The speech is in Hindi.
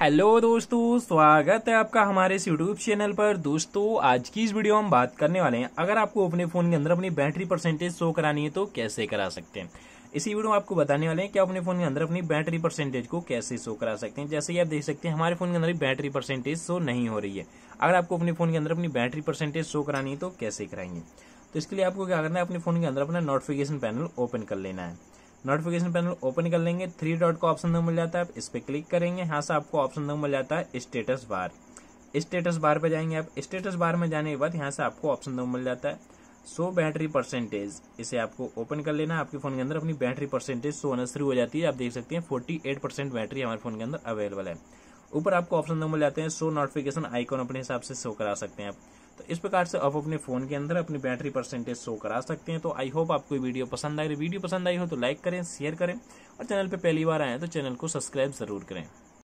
हेलो दोस्तों स्वागत है आपका हमारे इस यूट्यूब चैनल पर दोस्तों आज की इस वीडियो हम बात करने वाले हैं अगर आपको अपने फ़ोन के अंदर अपनी बैटरी परसेंटेज शो करानी है तो कैसे करा सकते हैं इसी वीडियो में आपको बताने वाले हैं कि आप अपने फ़ोन के अंदर अपनी बैटरी परसेंटेज को कैसे शो करा सकते हैं जैसे कि आप देख सकते हैं हमारे फ़ोन के अंदर बैटरी परसेंटेज शो नहीं हो रही है अगर आपको अपने फ़ोन के अंदर अपनी बैटरी परसेंटेज शो करानी है तो कैसे कराएंगे तो इसके लिए आपको क्या करना है अपने फ़ोन के अंदर अपना नोटिफिकेशन पैनल ओपन कर लेना है नोटिफिकेशन पैनल ओपन कर लेंगे थ्री डॉट का ऑप्शन मिल जाता है इस पर क्लिक करेंगे यहाँ से आपको ऑप्शन मिल जाता है स्टेटस बार स्टेटस बार पर जाएंगे आप स्टेटस बार में जाने के बाद यहाँ से आपको ऑप्शन मिल जाता है सो बैटरी परसेंटेज इसे आपको ओपन कर लेना आपके फोन के अंदर अपनी बैटरी परसेंटेज सो होना शुरू हो जाती है आप देख सकते हैं फोर्टी एट परसेंट बैटरी हमारे फोन के अंदर अवेलेबल है ऊपर आपको ऑप्शन मिल जाते हैं सो नोटिफिकेशन आइकॉन अपने हिसाब से शो करा सकते हैं आप तो इस प्रकार से आप अपने फ़ोन के अंदर अपनी बैटरी परसेंटेज शो करा सकते हैं तो आई होप आपको वीडियो पसंद आई वीडियो पसंद आई हो तो लाइक करें शेयर करें और चैनल पर पहली बार आए तो चैनल को सब्सक्राइब ज़रूर करें